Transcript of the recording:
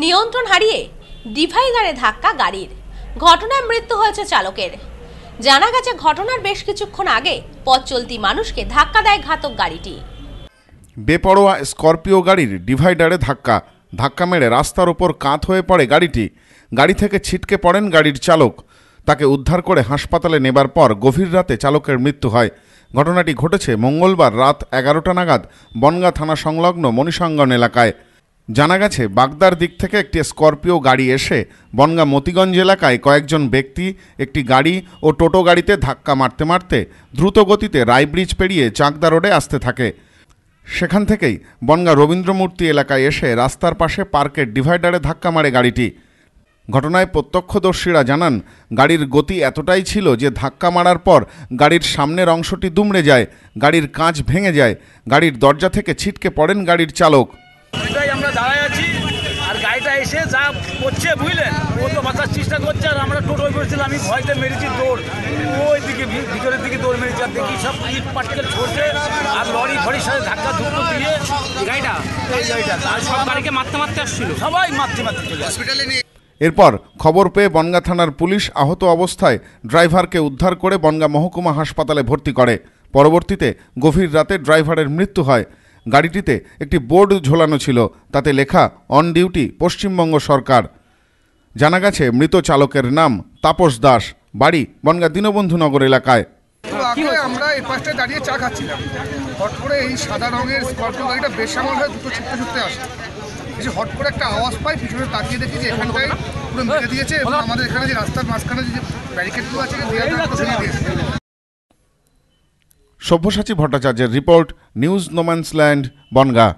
নিয়ন্ত্রণ হারিয়ে ডিভাইডারে ধাক্কা গাড়ির ঘটনায় মৃত্যু হয়েছে চালকের জানা গেছে ঘটনার বেশ কিছুক্ষণ আগে পথ চলতি মানুষকে ধাক্কা দেয় ঘাতক গাড়িটি বেপরোয়া স্করপিও গাড়ির ডিভাইডারে ধাক্কা ধাক্কা মেরে রাস্তার ওপর কাত হয়ে পড়ে গাড়িটি গাড়ি থেকে ছিটকে পড়েন গাড়ির চালক তাকে উদ্ধার করে হাসপাতালে নেবার পর গভীর রাতে চালকের মৃত্যু হয় ঘটনাটি ঘটেছে মঙ্গলবার রাত এগারোটা নাগাদ বনগা থানা সংলগ্ন মণিসঙ্গন এলাকায় জানা গেছে বাগদার দিক থেকে একটি স্করপিও গাড়ি এসে বনগা মতিগঞ্জ এলাকায় কয়েকজন ব্যক্তি একটি গাড়ি ও টোটো গাড়িতে ধাক্কা মারতে মারতে দ্রুত গতিতে রায়ব্রিজ পেরিয়ে চাকদা রোডে আসতে থাকে সেখান থেকেই বনগা রবীন্দ্রমূর্তি এলাকায় এসে রাস্তার পাশে পার্কের ডিভাইডারে ধাক্কা মারে গাড়িটি ঘটনায় প্রত্যক্ষদর্শীরা জানান গাড়ির গতি এতটাই ছিল যে ধাক্কা মারার পর গাড়ির সামনের অংশটি দুমড়ে যায় গাড়ির কাঁচ ভেঙে যায় গাড়ির দরজা থেকে ছিটকে পড়েন গাড়ির চালক গাড়িটা এসে যা করছে বুঝলেন ও তো বাঁচার চেষ্টা করছে আর আমরা টোটো করেছিলাম আমি ভয়তে মেরেছি দৌড় ওই দিকে ভিতরের দিকে দৌড় মেরেছি আর দেখি সব ইট পাটকে ছড়ছে আর লরি ঘড়ির সাথে ধাক্কা ধুকো দিয়ে গাড়িটা এই গাড়িটা আর সব গাড়িকে মারতে মারতে আসছিল সবাই মারতে মারতে চলে হসপিটালে নিয়ে এরপর খবর পেয়ে বনগা থানার পুলিশ আহত অবস্থায় ড্রাইভারকে উদ্ধার করে বনগা মহকুমা হাসপাতালে ভর্তি করে পরবর্তীতে গভীর রাতে ড্রাইভারের মৃত্যু হয় গাড়িটিতে একটি বোর্ড ঝোলানো ছিল তাতে লেখা অন ডিউটি পশ্চিমবঙ্গ সরকার জানা গেছে মৃত চালকের নাম তাপস দাস বাড়ি বনগা নগর এলাকায় আমরা এই পাশটা দাঁড়িয়ে চা খাচ্ছিলাম হট করে এই সাদা রঙের স্কর্পিও গাড়িটা হয়ে দুটো ছুটতে ছুটতে আসে এসে হট করে একটা আওয়াজ পাই পিছনে তাকিয়ে দেখি যে পুরো দিয়েছে এবং আমাদের এখানে যে রাস্তার মাঝখানে যে ব্যারিকেডগুলো আছে দিয়েছে সব্যসাচী ভট্টাচার্যের রিপোর্ট নিউজ নোম্যান্সল্যান্ড বনগা